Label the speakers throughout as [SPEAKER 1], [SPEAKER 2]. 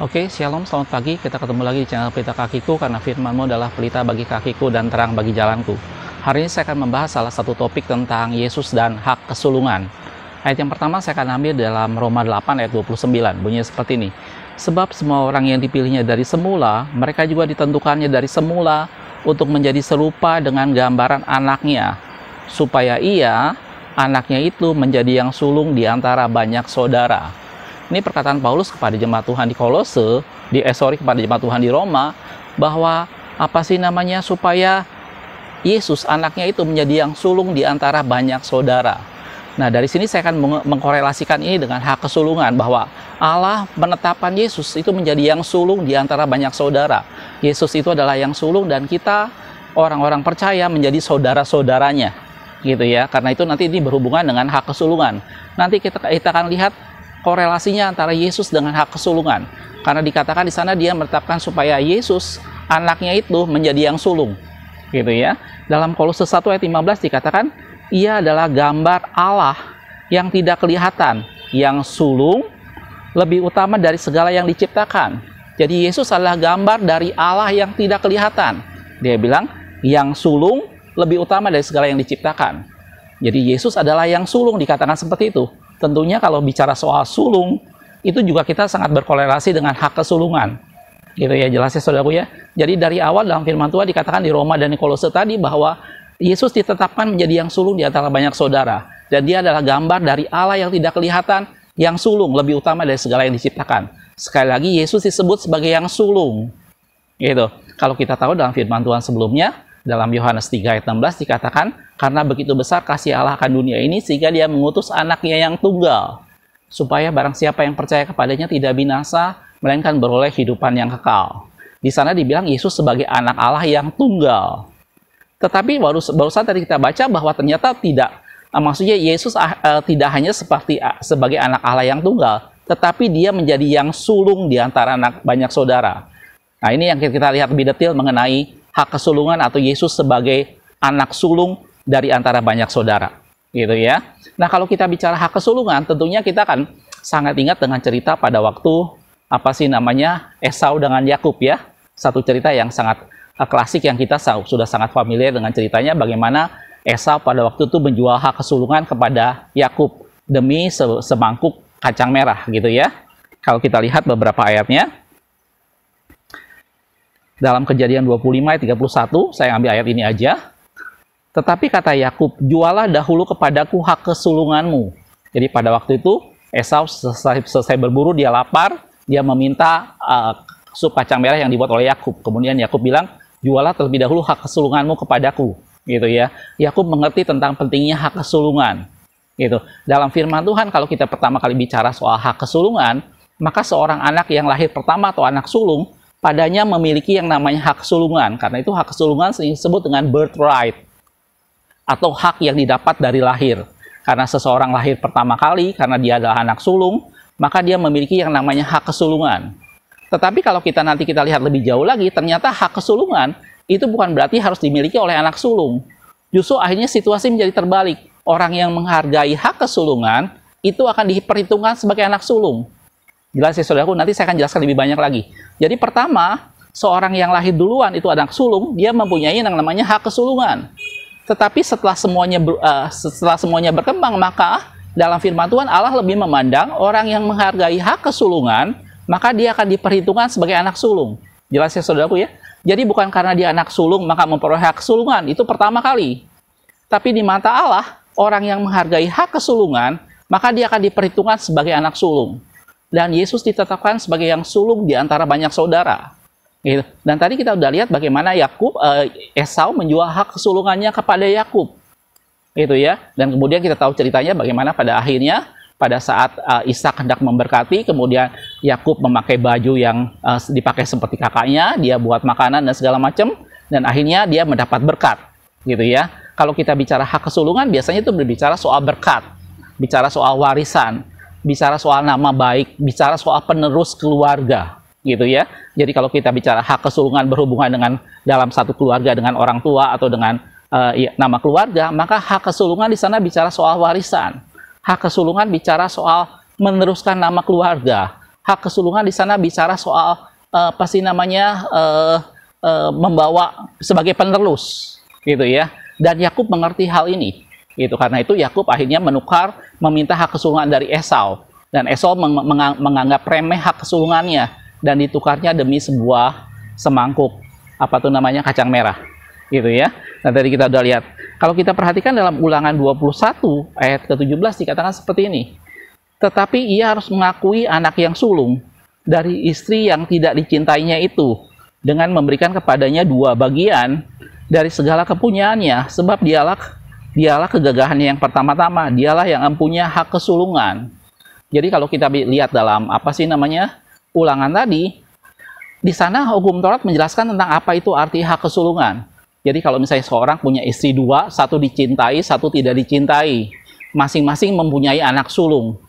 [SPEAKER 1] Oke, shalom, selamat pagi. Kita ketemu lagi di channel Pelita Kakiku karena firmanmu adalah pelita bagi kakiku dan terang bagi jalanku. Hari ini saya akan membahas salah satu topik tentang Yesus dan hak kesulungan. Ayat yang pertama saya akan ambil dalam Roma 8 ayat 29, bunyinya seperti ini. Sebab semua orang yang dipilihnya dari semula, mereka juga ditentukannya dari semula untuk menjadi serupa dengan gambaran anaknya, supaya ia, anaknya itu menjadi yang sulung di antara banyak saudara. Ini perkataan Paulus kepada jemaat Tuhan di Kolose, di eh, kepada jemaat Tuhan di Roma, bahwa apa sih namanya supaya Yesus anaknya itu menjadi yang sulung di antara banyak saudara. Nah, dari sini saya akan mengkorelasikan ini dengan hak kesulungan bahwa Allah menetapkan Yesus itu menjadi yang sulung di antara banyak saudara. Yesus itu adalah yang sulung dan kita orang-orang percaya menjadi saudara-saudaranya. Gitu ya. Karena itu nanti ini berhubungan dengan hak kesulungan. Nanti kita kita akan lihat korelasinya antara Yesus dengan hak kesulungan. Karena dikatakan di sana dia menetapkan supaya Yesus anaknya itu menjadi yang sulung. Gitu ya. Dalam Kolose 1 ayat 15 dikatakan ia adalah gambar Allah yang tidak kelihatan, yang sulung lebih utama dari segala yang diciptakan. Jadi Yesus adalah gambar dari Allah yang tidak kelihatan. Dia bilang yang sulung lebih utama dari segala yang diciptakan. Jadi Yesus adalah yang sulung dikatakan seperti itu tentunya kalau bicara soal sulung itu juga kita sangat berkolerasi dengan hak kesulungan gitu ya jelasnya saudaraku ya jadi dari awal dalam firman Tuhan dikatakan di Roma dan di Kolose tadi bahwa Yesus ditetapkan menjadi yang sulung di antara banyak saudara dan dia adalah gambar dari Allah yang tidak kelihatan yang sulung lebih utama dari segala yang diciptakan sekali lagi Yesus disebut sebagai yang sulung gitu kalau kita tahu dalam firman Tuhan sebelumnya dalam Yohanes 3 ayat 16 dikatakan, karena begitu besar kasih Allah akan dunia ini sehingga dia mengutus anaknya yang tunggal supaya barang siapa yang percaya kepadanya tidak binasa melainkan beroleh kehidupan yang kekal. Di sana dibilang Yesus sebagai anak Allah yang tunggal. Tetapi baru barusan tadi kita baca bahwa ternyata tidak eh, maksudnya Yesus uh, tidak hanya seperti uh, sebagai anak Allah yang tunggal, tetapi dia menjadi yang sulung di antara anak banyak saudara. Nah, ini yang kita lihat lebih detail mengenai hak kesulungan atau Yesus sebagai anak sulung dari antara banyak saudara. Gitu ya. Nah, kalau kita bicara hak kesulungan, tentunya kita akan sangat ingat dengan cerita pada waktu apa sih namanya Esau dengan Yakub ya. Satu cerita yang sangat eh, klasik yang kita sudah sangat familiar dengan ceritanya bagaimana Esau pada waktu itu menjual hak kesulungan kepada Yakub demi semangkuk kacang merah gitu ya. Kalau kita lihat beberapa ayatnya, dalam kejadian 25 ayat 31, saya ambil ayat ini aja. Tetapi kata Yakub, jualah dahulu kepadaku hak kesulunganmu. Jadi pada waktu itu Esau selesai, selesai berburu, dia lapar, dia meminta uh, sup kacang merah yang dibuat oleh Yakub. Kemudian Yakub bilang, jualah terlebih dahulu hak kesulunganmu kepadaku, gitu ya. Yakub mengerti tentang pentingnya hak kesulungan, gitu. Dalam firman Tuhan, kalau kita pertama kali bicara soal hak kesulungan, maka seorang anak yang lahir pertama atau anak sulung padanya memiliki yang namanya hak sulungan. Karena itu hak sulungan disebut dengan birthright atau hak yang didapat dari lahir. Karena seseorang lahir pertama kali, karena dia adalah anak sulung, maka dia memiliki yang namanya hak kesulungan. Tetapi kalau kita nanti kita lihat lebih jauh lagi, ternyata hak kesulungan itu bukan berarti harus dimiliki oleh anak sulung. Justru akhirnya situasi menjadi terbalik. Orang yang menghargai hak kesulungan itu akan diperhitungkan sebagai anak sulung. Jelas ya saudaraku, nanti saya akan jelaskan lebih banyak lagi. Jadi pertama, seorang yang lahir duluan itu anak sulung, dia mempunyai yang namanya hak kesulungan. Tetapi setelah semuanya uh, setelah semuanya berkembang, maka dalam firman Tuhan Allah lebih memandang orang yang menghargai hak kesulungan, maka dia akan diperhitungkan sebagai anak sulung. Jelas ya saudaraku ya. Jadi bukan karena dia anak sulung maka memperoleh hak kesulungan, itu pertama kali. Tapi di mata Allah, orang yang menghargai hak kesulungan, maka dia akan diperhitungkan sebagai anak sulung. Dan Yesus ditetapkan sebagai yang sulung di antara banyak saudara. Gitu. Dan tadi kita sudah lihat bagaimana Yakub eh, Esau menjual hak kesulungannya kepada Yakub. Gitu ya. Dan kemudian kita tahu ceritanya bagaimana pada akhirnya pada saat uh, Ishak hendak memberkati, kemudian Yakub memakai baju yang uh, dipakai seperti kakaknya, dia buat makanan dan segala macam, dan akhirnya dia mendapat berkat, gitu ya. Kalau kita bicara hak kesulungan, biasanya itu berbicara soal berkat, bicara soal warisan bicara soal nama baik, bicara soal penerus keluarga, gitu ya. Jadi kalau kita bicara hak kesulungan berhubungan dengan dalam satu keluarga dengan orang tua atau dengan uh, ya, nama keluarga, maka hak kesulungan di sana bicara soal warisan. Hak kesulungan bicara soal meneruskan nama keluarga. Hak kesulungan di sana bicara soal uh, eh, pasti namanya uh, uh, membawa sebagai penerus, gitu ya. Dan Yakub mengerti hal ini. Itu karena itu Yakub akhirnya menukar meminta hak kesulungan dari Esau dan Esau menganggap remeh hak kesulungannya dan ditukarnya demi sebuah semangkuk apa tuh namanya kacang merah gitu ya. Nah tadi kita udah lihat. Kalau kita perhatikan dalam ulangan 21 ayat ke-17 dikatakan seperti ini. Tetapi ia harus mengakui anak yang sulung dari istri yang tidak dicintainya itu dengan memberikan kepadanya dua bagian dari segala kepunyaannya sebab dialah dialah kegagahannya yang pertama-tama, dialah yang mempunyai hak kesulungan. Jadi kalau kita lihat dalam apa sih namanya ulangan tadi, di sana hukum Taurat menjelaskan tentang apa itu arti hak kesulungan. Jadi kalau misalnya seorang punya istri dua, satu dicintai, satu tidak dicintai, masing-masing mempunyai anak sulung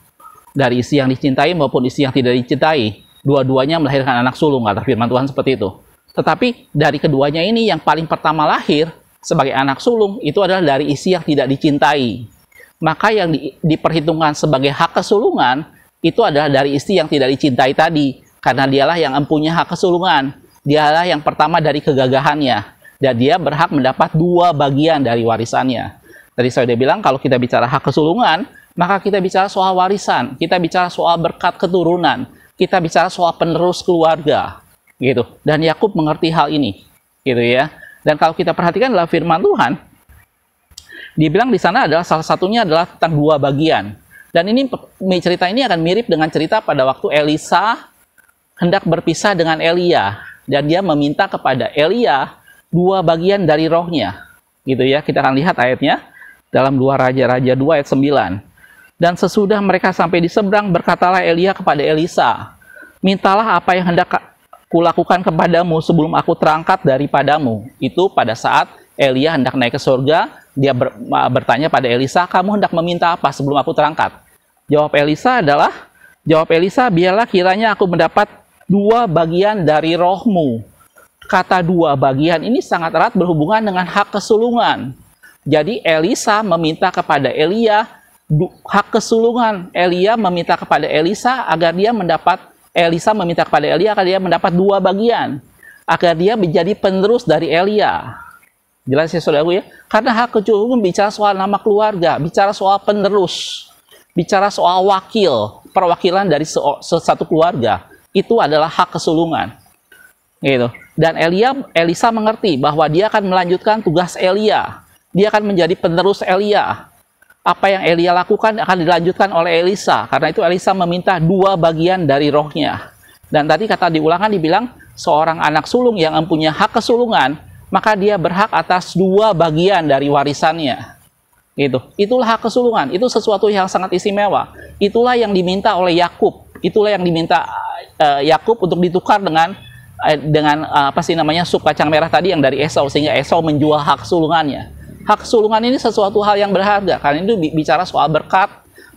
[SPEAKER 1] dari istri yang dicintai maupun istri yang tidak dicintai, dua-duanya melahirkan anak sulung kata firman Tuhan seperti itu. Tetapi dari keduanya ini yang paling pertama lahir sebagai anak sulung itu adalah dari isi yang tidak dicintai. Maka yang di, diperhitungkan sebagai hak kesulungan itu adalah dari istri yang tidak dicintai tadi. Karena dialah yang empunya hak kesulungan. Dialah yang pertama dari kegagahannya. Dan dia berhak mendapat dua bagian dari warisannya. Tadi saya sudah bilang kalau kita bicara hak kesulungan, maka kita bicara soal warisan, kita bicara soal berkat keturunan, kita bicara soal penerus keluarga, gitu. Dan Yakub mengerti hal ini, gitu ya. Dan kalau kita perhatikan dalam firman Tuhan, dibilang di sana adalah salah satunya adalah tentang dua bagian. Dan ini cerita ini akan mirip dengan cerita pada waktu Elisa hendak berpisah dengan Elia dan dia meminta kepada Elia dua bagian dari rohnya. Gitu ya, kita akan lihat ayatnya dalam dua raja-raja 2 ayat 9. Dan sesudah mereka sampai di seberang berkatalah Elia kepada Elisa, "Mintalah apa yang hendak kulakukan kepadamu sebelum aku terangkat daripadamu. Itu pada saat Elia hendak naik ke surga, dia ber, bertanya pada Elisa, kamu hendak meminta apa sebelum aku terangkat? Jawab Elisa adalah, jawab Elisa, biarlah kiranya aku mendapat dua bagian dari rohmu. Kata dua bagian ini sangat erat berhubungan dengan hak kesulungan. Jadi Elisa meminta kepada Elia hak kesulungan. Elia meminta kepada Elisa agar dia mendapat Elisa meminta kepada Elia agar dia mendapat dua bagian agar dia menjadi penerus dari Elia. Jelas ya saudaraku ya. Karena hak kecuali bicara soal nama keluarga, bicara soal penerus, bicara soal wakil, perwakilan dari satu keluarga. Itu adalah hak kesulungan. Gitu. Dan Elia, Elisa mengerti bahwa dia akan melanjutkan tugas Elia. Dia akan menjadi penerus Elia apa yang Elia lakukan akan dilanjutkan oleh Elisa karena itu Elisa meminta dua bagian dari rohnya dan tadi kata diulangkan dibilang seorang anak sulung yang mempunyai hak kesulungan maka dia berhak atas dua bagian dari warisannya gitu itulah hak kesulungan itu sesuatu yang sangat istimewa itulah yang diminta oleh Yakub itulah yang diminta uh, Yakub untuk ditukar dengan uh, dengan uh, apa sih namanya sup kacang merah tadi yang dari Esau sehingga Esau menjual hak kesulungannya Hak kesulungan ini sesuatu hal yang berharga karena itu bicara soal berkat,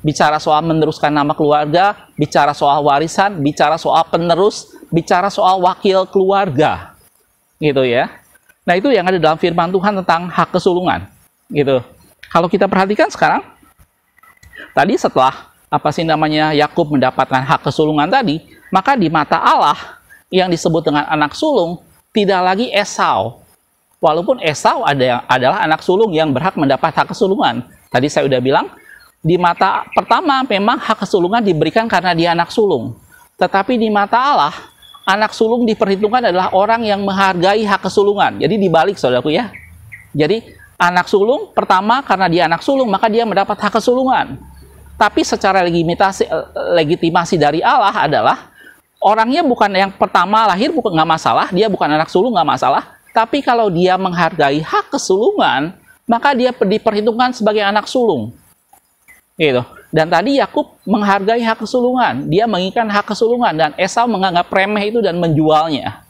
[SPEAKER 1] bicara soal meneruskan nama keluarga, bicara soal warisan, bicara soal penerus, bicara soal wakil keluarga. Gitu ya. Nah, itu yang ada dalam firman Tuhan tentang hak kesulungan. Gitu. Kalau kita perhatikan sekarang tadi setelah apa sih namanya Yakub mendapatkan hak kesulungan tadi, maka di mata Allah yang disebut dengan anak sulung tidak lagi Esau Walaupun Esau ada, adalah anak sulung yang berhak mendapat hak kesulungan. Tadi saya sudah bilang, di mata pertama memang hak kesulungan diberikan karena dia anak sulung. Tetapi di mata Allah, anak sulung diperhitungkan adalah orang yang menghargai hak kesulungan. Jadi dibalik saudaraku ya. Jadi anak sulung pertama karena dia anak sulung maka dia mendapat hak kesulungan. Tapi secara legitimasi, legitimasi dari Allah adalah orangnya bukan yang pertama lahir bukan nggak masalah, dia bukan anak sulung nggak masalah, tapi kalau dia menghargai hak kesulungan, maka dia diperhitungkan sebagai anak sulung. Gitu. Dan tadi Yakub menghargai hak kesulungan, dia menginginkan hak kesulungan dan Esau menganggap remeh itu dan menjualnya.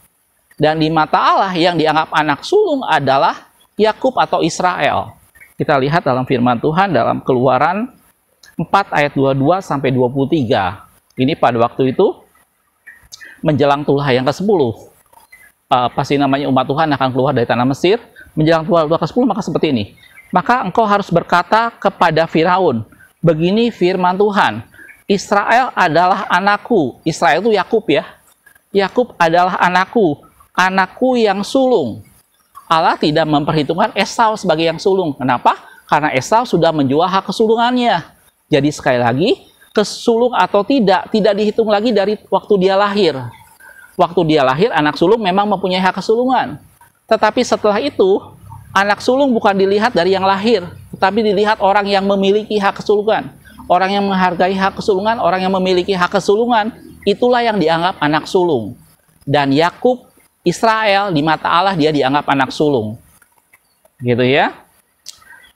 [SPEAKER 1] Dan di mata Allah yang dianggap anak sulung adalah Yakub atau Israel. Kita lihat dalam firman Tuhan dalam Keluaran 4 ayat 22 sampai 23. Ini pada waktu itu menjelang tulah yang ke-10 uh, pasti namanya umat Tuhan akan keluar dari tanah Mesir menjelang tua ke-10 maka seperti ini maka engkau harus berkata kepada Firaun begini firman Tuhan Israel adalah anakku Israel itu Yakub ya Yakub adalah anakku anakku yang sulung Allah tidak memperhitungkan Esau sebagai yang sulung kenapa karena Esau sudah menjual hak kesulungannya jadi sekali lagi kesulung atau tidak tidak dihitung lagi dari waktu dia lahir waktu dia lahir anak sulung memang mempunyai hak kesulungan. Tetapi setelah itu anak sulung bukan dilihat dari yang lahir, tetapi dilihat orang yang memiliki hak kesulungan. Orang yang menghargai hak kesulungan, orang yang memiliki hak kesulungan, itulah yang dianggap anak sulung. Dan Yakub Israel di mata Allah dia dianggap anak sulung. Gitu ya.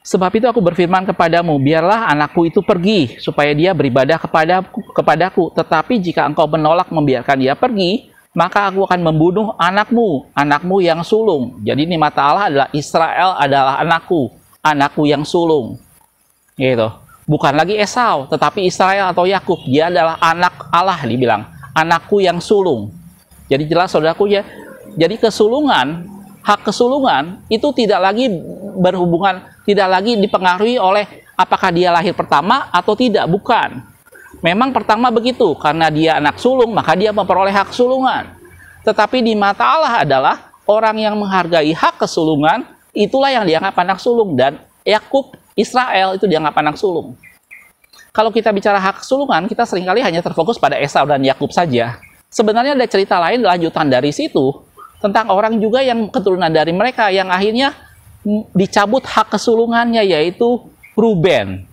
[SPEAKER 1] Sebab itu aku berfirman kepadamu, biarlah anakku itu pergi supaya dia beribadah kepada kepadaku. Tetapi jika engkau menolak membiarkan dia pergi, maka aku akan membunuh anakmu, anakmu yang sulung. Jadi ini mata Allah adalah Israel adalah anakku, anakku yang sulung. Gitu. Bukan lagi Esau, tetapi Israel atau Yakub, dia adalah anak Allah dibilang, anakku yang sulung. Jadi jelas saudaraku ya, jadi kesulungan, hak kesulungan itu tidak lagi berhubungan, tidak lagi dipengaruhi oleh apakah dia lahir pertama atau tidak, bukan. Memang pertama begitu, karena dia anak sulung, maka dia memperoleh hak sulungan. Tetapi di mata Allah adalah orang yang menghargai hak kesulungan, itulah yang dianggap anak sulung. Dan Yakub Israel itu dianggap anak sulung. Kalau kita bicara hak kesulungan, kita seringkali hanya terfokus pada Esau dan Yakub saja. Sebenarnya ada cerita lain lanjutan dari situ, tentang orang juga yang keturunan dari mereka, yang akhirnya dicabut hak kesulungannya, yaitu Ruben.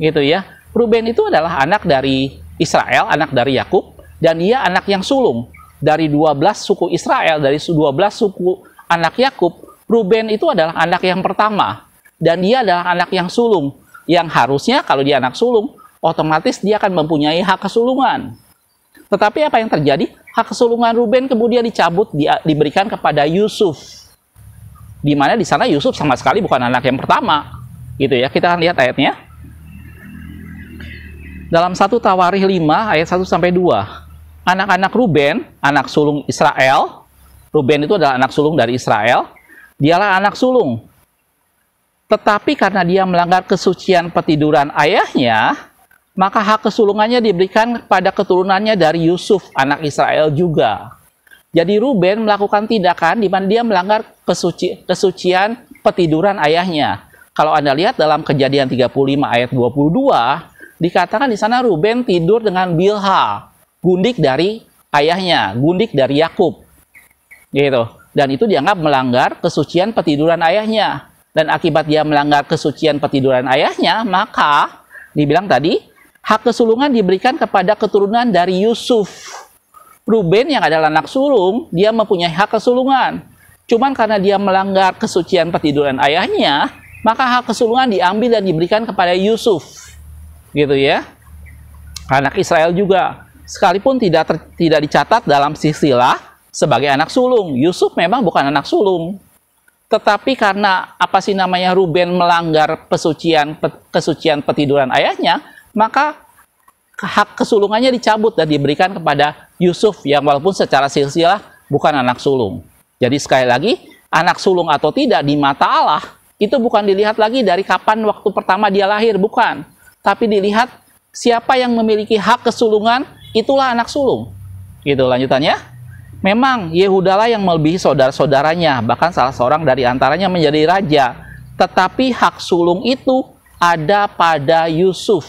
[SPEAKER 1] Gitu ya Ruben itu adalah anak dari Israel, anak dari Yakub, dan ia anak yang sulung dari 12 suku Israel, dari 12 suku anak Yakub. Ruben itu adalah anak yang pertama dan dia adalah anak yang sulung yang harusnya kalau dia anak sulung otomatis dia akan mempunyai hak kesulungan. Tetapi apa yang terjadi? Hak kesulungan Ruben kemudian dicabut di, diberikan kepada Yusuf. Di mana di sana Yusuf sama sekali bukan anak yang pertama. Gitu ya. Kita akan lihat ayatnya dalam satu Tawarih 5 ayat 1 sampai 2. Anak-anak Ruben, anak sulung Israel, Ruben itu adalah anak sulung dari Israel, dialah anak sulung. Tetapi karena dia melanggar kesucian petiduran ayahnya, maka hak kesulungannya diberikan kepada keturunannya dari Yusuf, anak Israel juga. Jadi Ruben melakukan tindakan di mana dia melanggar kesuci, kesucian petiduran ayahnya. Kalau Anda lihat dalam kejadian 35 ayat 22, dikatakan di sana Ruben tidur dengan Bilha, gundik dari ayahnya, gundik dari Yakub. Gitu. Dan itu dianggap melanggar kesucian petiduran ayahnya. Dan akibat dia melanggar kesucian petiduran ayahnya, maka dibilang tadi hak kesulungan diberikan kepada keturunan dari Yusuf. Ruben yang adalah anak sulung, dia mempunyai hak kesulungan. Cuman karena dia melanggar kesucian petiduran ayahnya, maka hak kesulungan diambil dan diberikan kepada Yusuf gitu ya. Anak Israel juga, sekalipun tidak ter, tidak dicatat dalam silsilah sebagai anak sulung. Yusuf memang bukan anak sulung. Tetapi karena apa sih namanya Ruben melanggar pesucian kesucian petiduran ayahnya, maka hak kesulungannya dicabut dan diberikan kepada Yusuf yang walaupun secara silsilah bukan anak sulung. Jadi sekali lagi, anak sulung atau tidak di mata Allah itu bukan dilihat lagi dari kapan waktu pertama dia lahir, bukan tapi dilihat siapa yang memiliki hak kesulungan, itulah anak sulung. Gitu lanjutannya. Memang Yehudalah yang melebihi saudara-saudaranya, bahkan salah seorang dari antaranya menjadi raja. Tetapi hak sulung itu ada pada Yusuf.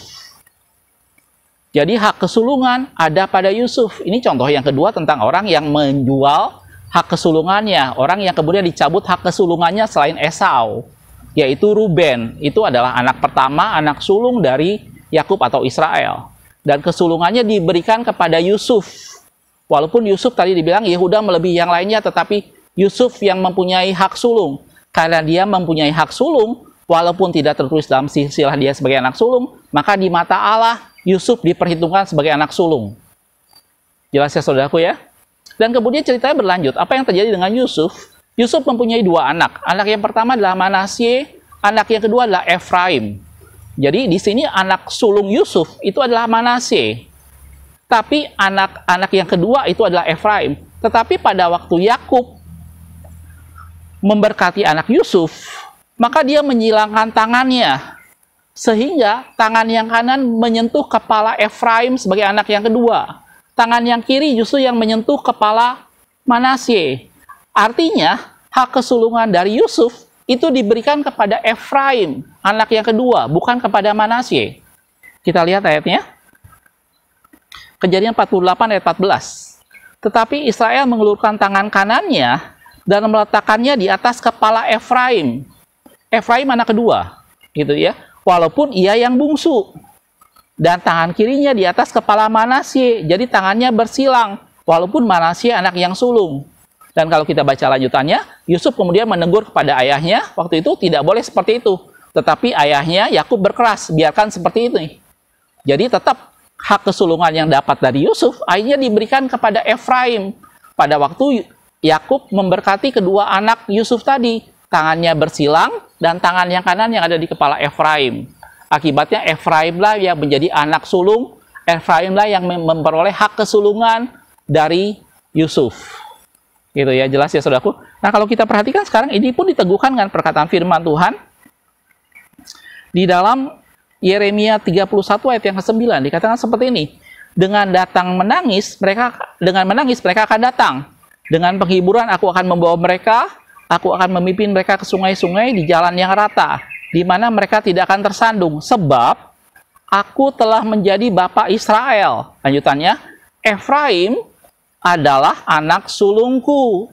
[SPEAKER 1] Jadi hak kesulungan ada pada Yusuf. Ini contoh yang kedua tentang orang yang menjual hak kesulungannya. Orang yang kemudian dicabut hak kesulungannya selain Esau yaitu Ruben. Itu adalah anak pertama, anak sulung dari Yakub atau Israel. Dan kesulungannya diberikan kepada Yusuf. Walaupun Yusuf tadi dibilang Yehuda melebihi yang lainnya, tetapi Yusuf yang mempunyai hak sulung. Karena dia mempunyai hak sulung, walaupun tidak tertulis dalam silsilah dia sebagai anak sulung, maka di mata Allah Yusuf diperhitungkan sebagai anak sulung. Jelas ya saudaraku ya? Dan kemudian ceritanya berlanjut. Apa yang terjadi dengan Yusuf? Yusuf mempunyai dua anak. Anak yang pertama adalah Manasye, anak yang kedua adalah Efraim. Jadi di sini anak sulung Yusuf itu adalah Manasye. Tapi anak-anak yang kedua itu adalah Efraim. Tetapi pada waktu Yakub memberkati anak Yusuf, maka dia menyilangkan tangannya sehingga tangan yang kanan menyentuh kepala Efraim sebagai anak yang kedua. Tangan yang kiri justru yang menyentuh kepala Manasye. Artinya, hak kesulungan dari Yusuf itu diberikan kepada Efraim, anak yang kedua, bukan kepada Manasye. Kita lihat ayatnya. Kejadian 48 ayat 14. Tetapi Israel mengelurkan tangan kanannya dan meletakkannya di atas kepala Efraim. Efraim anak kedua, gitu ya. Walaupun ia yang bungsu. Dan tangan kirinya di atas kepala Manasye, jadi tangannya bersilang, walaupun Manasye anak yang sulung. Dan kalau kita baca lanjutannya, Yusuf kemudian menegur kepada ayahnya, waktu itu tidak boleh seperti itu. Tetapi ayahnya Yakub berkeras, biarkan seperti itu. Jadi tetap hak kesulungan yang dapat dari Yusuf akhirnya diberikan kepada Efraim. Pada waktu Yakub memberkati kedua anak Yusuf tadi, tangannya bersilang dan tangan yang kanan yang ada di kepala Efraim. Akibatnya Efraimlah yang menjadi anak sulung, Efraimlah yang memperoleh hak kesulungan dari Yusuf. Gitu ya, jelas ya saudaraku. Nah, kalau kita perhatikan sekarang ini pun diteguhkan dengan perkataan firman Tuhan di dalam Yeremia 31 ayat yang ke-9 dikatakan seperti ini. Dengan datang menangis, mereka dengan menangis mereka akan datang. Dengan penghiburan aku akan membawa mereka, aku akan memimpin mereka ke sungai-sungai di jalan yang rata, di mana mereka tidak akan tersandung sebab aku telah menjadi bapak Israel. Lanjutannya, Efraim adalah anak sulungku.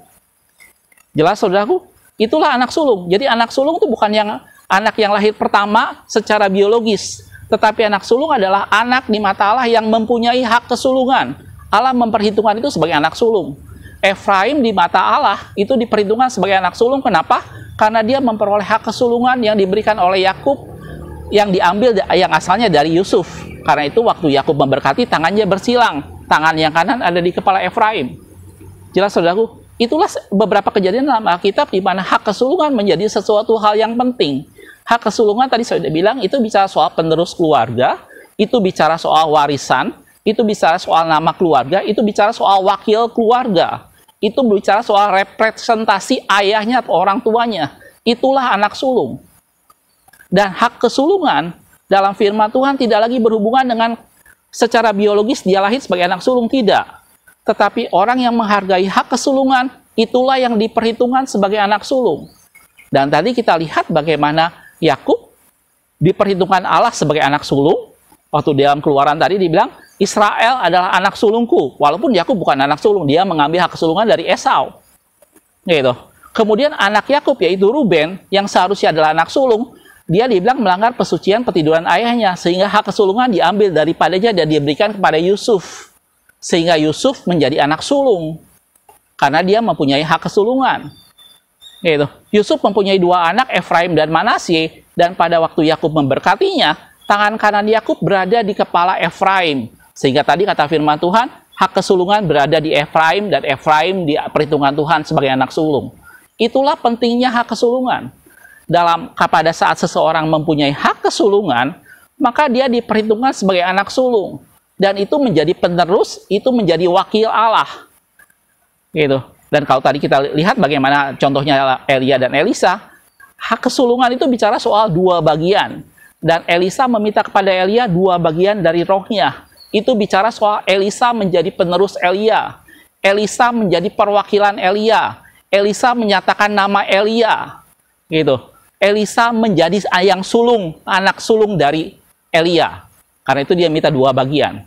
[SPEAKER 1] Jelas saudaraku? Itulah anak sulung. Jadi anak sulung itu bukan yang anak yang lahir pertama secara biologis, tetapi anak sulung adalah anak di mata Allah yang mempunyai hak kesulungan. Allah memperhitungkan itu sebagai anak sulung. Efraim di mata Allah itu diperhitungkan sebagai anak sulung. Kenapa? Karena dia memperoleh hak kesulungan yang diberikan oleh Yakub yang diambil yang asalnya dari Yusuf. Karena itu waktu Yakub memberkati tangannya bersilang tangan yang kanan ada di kepala Efraim. Jelas saudaraku, itulah beberapa kejadian dalam Alkitab di mana hak kesulungan menjadi sesuatu hal yang penting. Hak kesulungan tadi saya sudah bilang itu bicara soal penerus keluarga, itu bicara soal warisan, itu bicara soal nama keluarga, itu bicara soal wakil keluarga, itu bicara soal representasi ayahnya atau orang tuanya. Itulah anak sulung. Dan hak kesulungan dalam firman Tuhan tidak lagi berhubungan dengan secara biologis dia lahir sebagai anak sulung tidak. Tetapi orang yang menghargai hak kesulungan itulah yang diperhitungkan sebagai anak sulung. Dan tadi kita lihat bagaimana Yakub diperhitungkan Allah sebagai anak sulung. Waktu dalam keluaran tadi dibilang Israel adalah anak sulungku. Walaupun Yakub bukan anak sulung, dia mengambil hak kesulungan dari Esau. Gitu. Kemudian anak Yakub yaitu Ruben yang seharusnya adalah anak sulung dia dibilang melanggar pesucian petiduran ayahnya sehingga hak kesulungan diambil daripadanya dan diberikan kepada Yusuf sehingga Yusuf menjadi anak sulung karena dia mempunyai hak kesulungan gitu Yusuf mempunyai dua anak Efraim dan Manasye dan pada waktu Yakub memberkatinya tangan kanan Yakub berada di kepala Efraim sehingga tadi kata firman Tuhan hak kesulungan berada di Efraim dan Efraim di perhitungan Tuhan sebagai anak sulung itulah pentingnya hak kesulungan dalam kepada saat seseorang mempunyai hak kesulungan, maka dia diperhitungkan sebagai anak sulung dan itu menjadi penerus, itu menjadi wakil Allah. Gitu. Dan kalau tadi kita lihat bagaimana contohnya Elia dan Elisa, hak kesulungan itu bicara soal dua bagian. Dan Elisa meminta kepada Elia dua bagian dari rohnya. Itu bicara soal Elisa menjadi penerus Elia. Elisa menjadi perwakilan Elia. Elisa menyatakan nama Elia. Gitu. Elisa menjadi ayang sulung, anak sulung dari Elia. Karena itu dia minta dua bagian.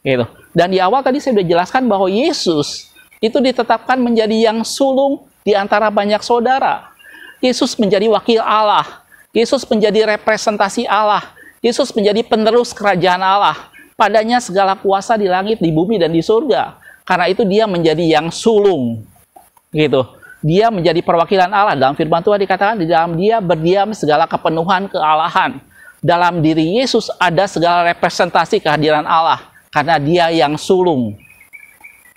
[SPEAKER 1] Gitu. Dan di awal tadi saya sudah jelaskan bahwa Yesus itu ditetapkan menjadi yang sulung di antara banyak saudara. Yesus menjadi wakil Allah. Yesus menjadi representasi Allah. Yesus menjadi penerus kerajaan Allah. Padanya segala kuasa di langit, di bumi, dan di surga. Karena itu dia menjadi yang sulung. Gitu dia menjadi perwakilan Allah. Dalam firman Tuhan dikatakan di dalam dia berdiam segala kepenuhan kealahan. Dalam diri Yesus ada segala representasi kehadiran Allah karena dia yang sulung.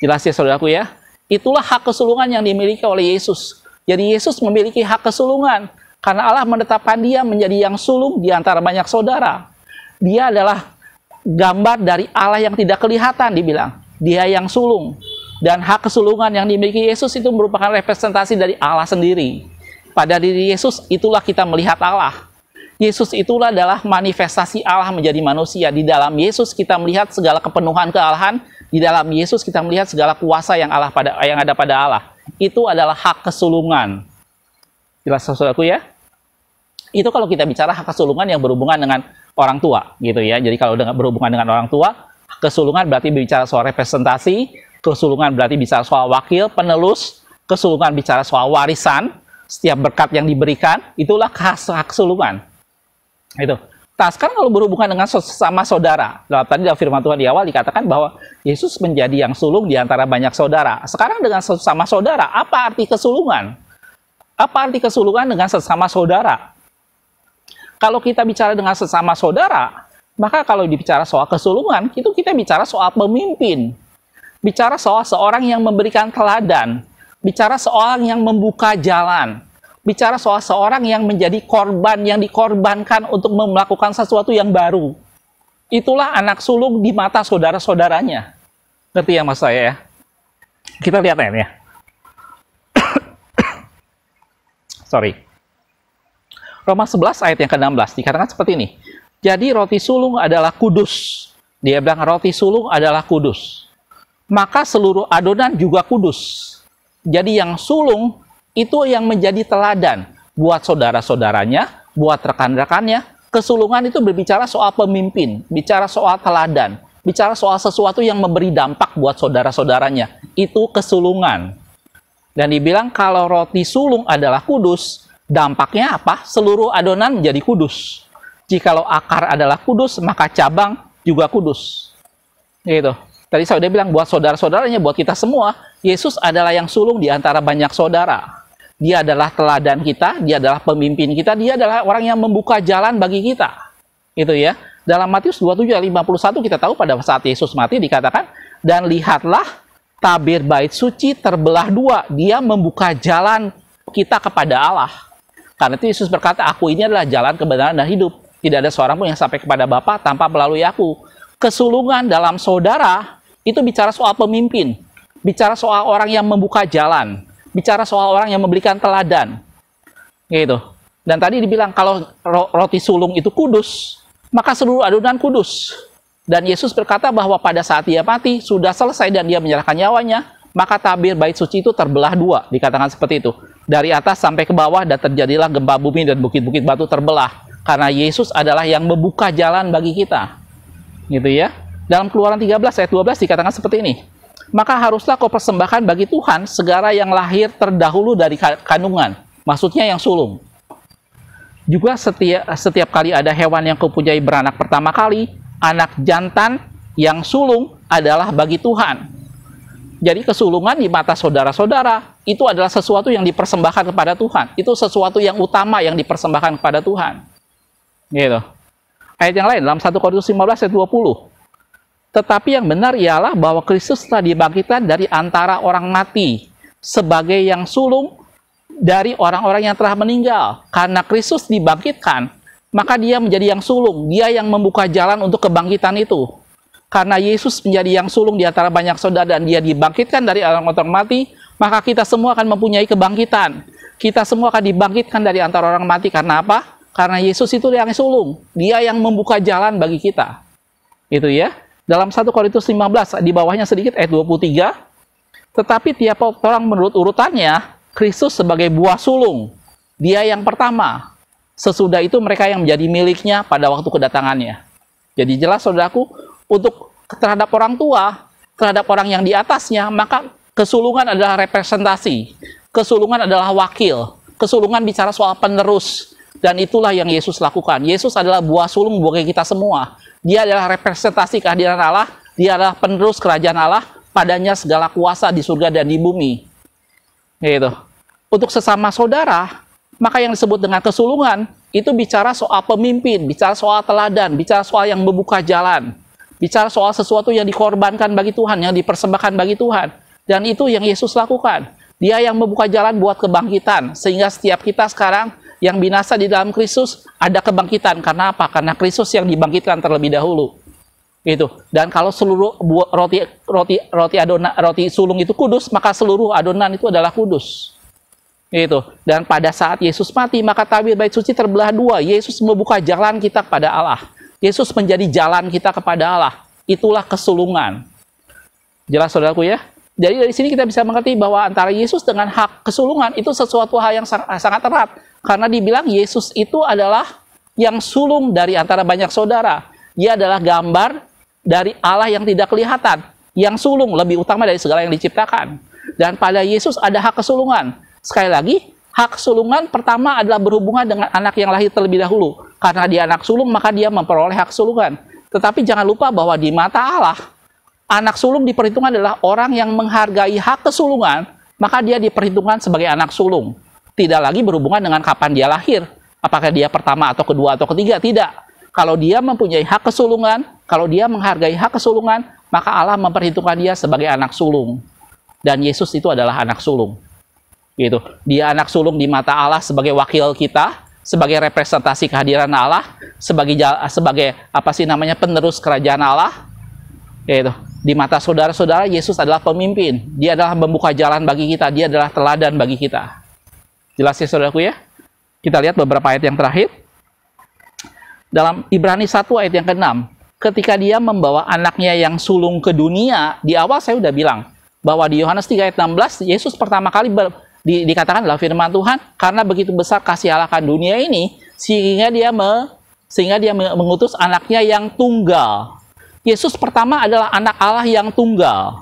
[SPEAKER 1] Jelas ya saudaraku ya. Itulah hak kesulungan yang dimiliki oleh Yesus. Jadi Yesus memiliki hak kesulungan karena Allah menetapkan dia menjadi yang sulung di antara banyak saudara. Dia adalah gambar dari Allah yang tidak kelihatan dibilang. Dia yang sulung dan hak kesulungan yang dimiliki Yesus itu merupakan representasi dari Allah sendiri. Pada diri Yesus itulah kita melihat Allah. Yesus itulah adalah manifestasi Allah menjadi manusia. Di dalam Yesus kita melihat segala kepenuhan kealahan, di dalam Yesus kita melihat segala kuasa yang Allah pada yang ada pada Allah. Itu adalah hak kesulungan. Jelas saudaraku ya? Itu kalau kita bicara hak kesulungan yang berhubungan dengan orang tua gitu ya. Jadi kalau dengan, berhubungan dengan orang tua, kesulungan berarti bicara soal representasi Kesulungan berarti bicara soal wakil, penelus, kesulungan bicara soal warisan, setiap berkat yang diberikan, itulah khas kesulungan. Itu. Nah, sekarang kalau berhubungan dengan sesama saudara, dalam nah, tadi dalam firman Tuhan di awal dikatakan bahwa Yesus menjadi yang sulung di antara banyak saudara. Sekarang dengan sesama saudara, apa arti kesulungan? Apa arti kesulungan dengan sesama saudara? Kalau kita bicara dengan sesama saudara, maka kalau dibicara soal kesulungan, itu kita bicara soal pemimpin bicara soal seorang yang memberikan teladan, bicara seorang yang membuka jalan, bicara soal seorang yang menjadi korban yang dikorbankan untuk melakukan sesuatu yang baru. Itulah anak sulung di mata saudara-saudaranya. Ngerti ya mas saya ya? Kita lihat ya. Sorry. Roma 11 ayat yang ke-16 dikatakan seperti ini. Jadi roti sulung adalah kudus. Dia bilang roti sulung adalah kudus maka seluruh adonan juga kudus. Jadi yang sulung itu yang menjadi teladan buat saudara-saudaranya, buat rekan-rekannya. Kesulungan itu berbicara soal pemimpin, bicara soal teladan, bicara soal sesuatu yang memberi dampak buat saudara-saudaranya. Itu kesulungan. Dan dibilang kalau roti sulung adalah kudus, dampaknya apa? Seluruh adonan menjadi kudus. Jikalau akar adalah kudus, maka cabang juga kudus. Gitu. Tadi saya bilang buat saudara-saudaranya, buat kita semua, Yesus adalah yang sulung di antara banyak saudara. Dia adalah teladan kita, dia adalah pemimpin kita, dia adalah orang yang membuka jalan bagi kita. Gitu ya. Dalam Matius 27 51 kita tahu pada saat Yesus mati dikatakan, dan lihatlah tabir bait suci terbelah dua. Dia membuka jalan kita kepada Allah. Karena itu Yesus berkata, aku ini adalah jalan kebenaran dan hidup. Tidak ada seorang pun yang sampai kepada Bapa tanpa melalui aku. Kesulungan dalam saudara itu bicara soal pemimpin, bicara soal orang yang membuka jalan, bicara soal orang yang memberikan teladan. Gitu. Dan tadi dibilang kalau roti sulung itu kudus, maka seluruh adonan kudus. Dan Yesus berkata bahwa pada saat dia mati, sudah selesai dan dia menyerahkan nyawanya, maka tabir bait suci itu terbelah dua, dikatakan seperti itu. Dari atas sampai ke bawah dan terjadilah gempa bumi dan bukit-bukit batu terbelah. Karena Yesus adalah yang membuka jalan bagi kita. Gitu ya. Dalam keluaran 13 ayat 12 dikatakan seperti ini. Maka haruslah kau persembahkan bagi Tuhan segala yang lahir terdahulu dari kandungan. Maksudnya yang sulung. Juga setiap, setiap kali ada hewan yang kupunyai beranak pertama kali, anak jantan yang sulung adalah bagi Tuhan. Jadi kesulungan di mata saudara-saudara itu adalah sesuatu yang dipersembahkan kepada Tuhan. Itu sesuatu yang utama yang dipersembahkan kepada Tuhan. Gitu. Ayat yang lain dalam 1 Korintus 15 ayat 20. Tetapi yang benar ialah bahwa Kristus telah dibangkitkan dari antara orang mati sebagai yang sulung dari orang-orang yang telah meninggal. Karena Kristus dibangkitkan, maka dia menjadi yang sulung, dia yang membuka jalan untuk kebangkitan itu. Karena Yesus menjadi yang sulung di antara banyak saudara dan dia dibangkitkan dari orang-orang mati, maka kita semua akan mempunyai kebangkitan. Kita semua akan dibangkitkan dari antara orang mati karena apa? Karena Yesus itu yang sulung, dia yang membuka jalan bagi kita. Itu ya. Dalam 1 Korintus 15, di bawahnya sedikit, ayat 23. Tetapi tiap orang menurut urutannya, Kristus sebagai buah sulung. Dia yang pertama. Sesudah itu mereka yang menjadi miliknya pada waktu kedatangannya. Jadi jelas saudaraku, untuk terhadap orang tua, terhadap orang yang di atasnya, maka kesulungan adalah representasi. Kesulungan adalah wakil. Kesulungan bicara soal penerus. Dan itulah yang Yesus lakukan. Yesus adalah buah sulung bagi kita semua. Dia adalah representasi kehadiran Allah, dia adalah penerus kerajaan Allah, padanya segala kuasa di surga dan di bumi. Gitu. Untuk sesama saudara, maka yang disebut dengan kesulungan itu bicara soal pemimpin, bicara soal teladan, bicara soal yang membuka jalan, bicara soal sesuatu yang dikorbankan bagi Tuhan, yang dipersembahkan bagi Tuhan. Dan itu yang Yesus lakukan. Dia yang membuka jalan buat kebangkitan, sehingga setiap kita sekarang yang binasa di dalam Kristus ada kebangkitan. Karena apa? Karena Kristus yang dibangkitkan terlebih dahulu. Gitu. Dan kalau seluruh roti roti roti adonan roti sulung itu kudus, maka seluruh adonan itu adalah kudus. Gitu. Dan pada saat Yesus mati, maka tabir bait suci terbelah dua. Yesus membuka jalan kita kepada Allah. Yesus menjadi jalan kita kepada Allah. Itulah kesulungan. Jelas saudaraku ya? Jadi dari sini kita bisa mengerti bahwa antara Yesus dengan hak kesulungan itu sesuatu hal yang sangat erat. Karena dibilang Yesus itu adalah yang sulung dari antara banyak saudara. Dia adalah gambar dari Allah yang tidak kelihatan, yang sulung lebih utama dari segala yang diciptakan. Dan pada Yesus ada hak kesulungan. Sekali lagi, hak kesulungan pertama adalah berhubungan dengan anak yang lahir terlebih dahulu. Karena dia anak sulung, maka dia memperoleh hak kesulungan. Tetapi jangan lupa bahwa di mata Allah, anak sulung diperhitungkan adalah orang yang menghargai hak kesulungan, maka dia diperhitungkan sebagai anak sulung tidak lagi berhubungan dengan kapan dia lahir. Apakah dia pertama atau kedua atau ketiga? Tidak. Kalau dia mempunyai hak kesulungan, kalau dia menghargai hak kesulungan, maka Allah memperhitungkan dia sebagai anak sulung. Dan Yesus itu adalah anak sulung. Gitu. Dia anak sulung di mata Allah sebagai wakil kita, sebagai representasi kehadiran Allah, sebagai sebagai apa sih namanya penerus kerajaan Allah. Gitu. Di mata saudara-saudara Yesus adalah pemimpin. Dia adalah membuka jalan bagi kita, dia adalah teladan bagi kita. Jelas ya saudaraku ya? Kita lihat beberapa ayat yang terakhir. Dalam Ibrani 1 ayat yang ke-6, ketika dia membawa anaknya yang sulung ke dunia, di awal saya sudah bilang bahwa di Yohanes 3 ayat 16, Yesus pertama kali ber, di, dikatakan dalam firman Tuhan, karena begitu besar kasih Allah akan dunia ini, sehingga dia me, sehingga dia mengutus anaknya yang tunggal. Yesus pertama adalah anak Allah yang tunggal,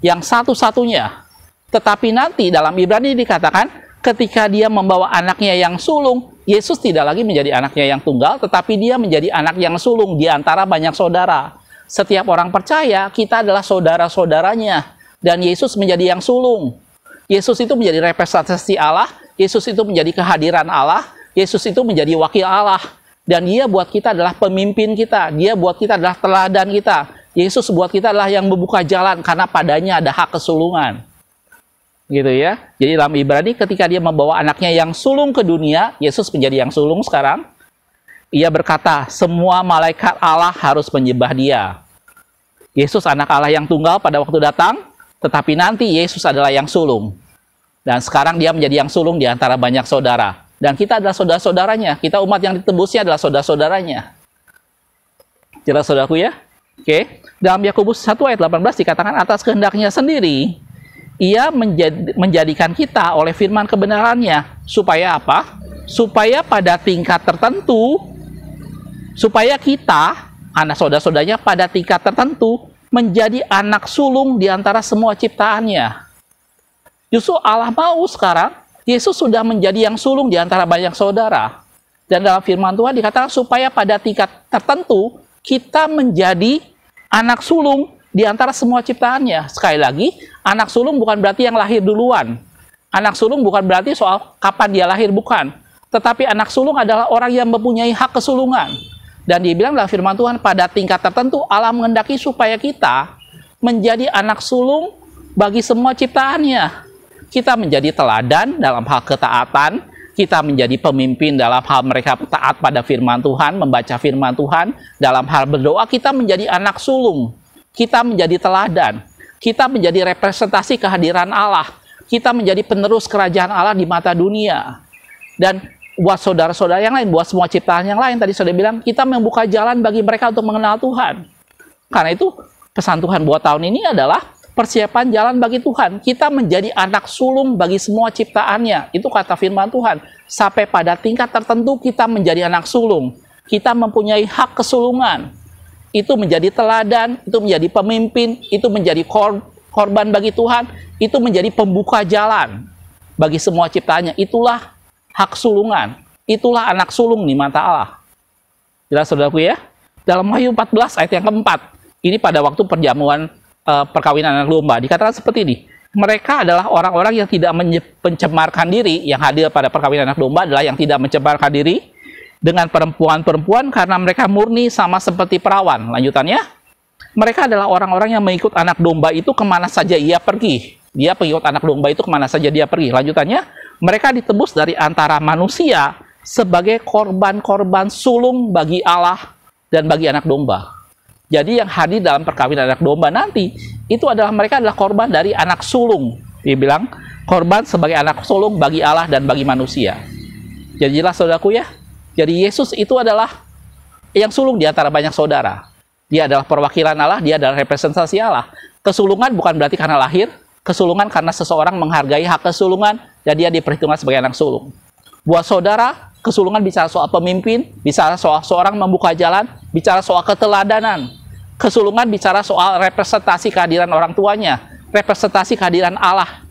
[SPEAKER 1] yang satu-satunya. Tetapi nanti dalam Ibrani dikatakan ketika dia membawa anaknya yang sulung, Yesus tidak lagi menjadi anaknya yang tunggal, tetapi dia menjadi anak yang sulung di antara banyak saudara. Setiap orang percaya, kita adalah saudara-saudaranya. Dan Yesus menjadi yang sulung. Yesus itu menjadi representasi Allah, Yesus itu menjadi kehadiran Allah, Yesus itu menjadi wakil Allah. Dan dia buat kita adalah pemimpin kita, dia buat kita adalah teladan kita. Yesus buat kita adalah yang membuka jalan karena padanya ada hak kesulungan gitu ya. Jadi dalam Ibrani ketika dia membawa anaknya yang sulung ke dunia, Yesus menjadi yang sulung sekarang. Ia berkata, semua malaikat Allah harus menyembah dia. Yesus anak Allah yang tunggal pada waktu datang, tetapi nanti Yesus adalah yang sulung. Dan sekarang dia menjadi yang sulung di antara banyak saudara. Dan kita adalah saudara-saudaranya. Kita umat yang ditebusnya adalah saudara-saudaranya. Jelas saudaraku ya? Oke. Dalam Yakobus 1 ayat 18 dikatakan atas kehendaknya sendiri ia menjadikan kita oleh firman kebenarannya supaya apa? Supaya pada tingkat tertentu supaya kita anak saudara-saudaranya pada tingkat tertentu menjadi anak sulung di antara semua ciptaannya. Justru Allah mau sekarang Yesus sudah menjadi yang sulung di antara banyak saudara. Dan dalam firman Tuhan dikatakan supaya pada tingkat tertentu kita menjadi anak sulung di antara semua ciptaannya. Sekali lagi, anak sulung bukan berarti yang lahir duluan. Anak sulung bukan berarti soal kapan dia lahir, bukan. Tetapi anak sulung adalah orang yang mempunyai hak kesulungan. Dan dia dalam firman Tuhan, pada tingkat tertentu Allah mengendaki supaya kita menjadi anak sulung bagi semua ciptaannya. Kita menjadi teladan dalam hal ketaatan, kita menjadi pemimpin dalam hal mereka taat pada firman Tuhan, membaca firman Tuhan, dalam hal berdoa kita menjadi anak sulung kita menjadi teladan. Kita menjadi representasi kehadiran Allah. Kita menjadi penerus kerajaan Allah di mata dunia. Dan buat saudara-saudara yang lain, buat semua ciptaan yang lain, tadi sudah bilang, kita membuka jalan bagi mereka untuk mengenal Tuhan. Karena itu pesan Tuhan buat tahun ini adalah persiapan jalan bagi Tuhan. Kita menjadi anak sulung bagi semua ciptaannya. Itu kata firman Tuhan. Sampai pada tingkat tertentu kita menjadi anak sulung. Kita mempunyai hak kesulungan itu menjadi teladan, itu menjadi pemimpin, itu menjadi kor korban bagi Tuhan, itu menjadi pembuka jalan bagi semua ciptaannya. Itulah hak sulungan, itulah anak sulung di mata Allah. Jelas saudaraku ya? Dalam Wahyu 14 ayat yang keempat, ini pada waktu perjamuan e, perkawinan anak lomba dikatakan seperti ini. Mereka adalah orang-orang yang tidak mencemarkan diri, yang hadir pada perkawinan anak domba adalah yang tidak mencemarkan diri, dengan perempuan-perempuan karena mereka murni sama seperti perawan. Lanjutannya, mereka adalah orang-orang yang mengikut anak domba itu kemana saja ia pergi. Dia pengikut anak domba itu kemana saja dia pergi. Lanjutannya, mereka ditebus dari antara manusia sebagai korban-korban sulung bagi Allah dan bagi anak domba. Jadi yang hadir dalam perkawinan anak domba nanti itu adalah mereka adalah korban dari anak sulung. Dia bilang korban sebagai anak sulung bagi Allah dan bagi manusia. Jadi jelas saudaraku ya, jadi Yesus itu adalah yang sulung di antara banyak saudara. Dia adalah perwakilan Allah, dia adalah representasi Allah. Kesulungan bukan berarti karena lahir, kesulungan karena seseorang menghargai hak kesulungan dan dia diperhitungkan sebagai anak sulung. Buat saudara, kesulungan bicara soal pemimpin, bicara soal seorang membuka jalan, bicara soal keteladanan. Kesulungan bicara soal representasi kehadiran orang tuanya, representasi kehadiran Allah.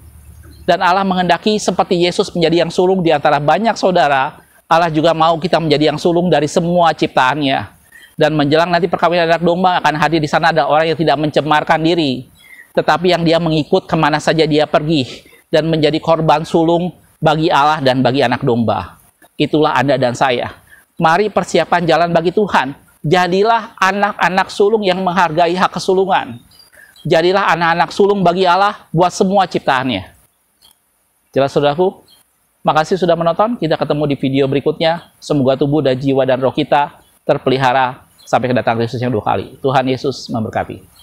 [SPEAKER 1] Dan Allah menghendaki seperti Yesus menjadi yang sulung di antara banyak saudara, Allah juga mau kita menjadi yang sulung dari semua ciptaannya. Dan menjelang nanti perkawinan anak domba akan hadir di sana ada orang yang tidak mencemarkan diri. Tetapi yang dia mengikut kemana saja dia pergi. Dan menjadi korban sulung bagi Allah dan bagi anak domba. Itulah Anda dan saya. Mari persiapan jalan bagi Tuhan. Jadilah anak-anak sulung yang menghargai hak kesulungan. Jadilah anak-anak sulung bagi Allah buat semua ciptaannya. Jelas saudaraku? Makasih sudah menonton, kita ketemu di video berikutnya. Semoga tubuh dan jiwa dan roh kita terpelihara sampai kedatangan Yesus yang dua kali. Tuhan Yesus memberkati.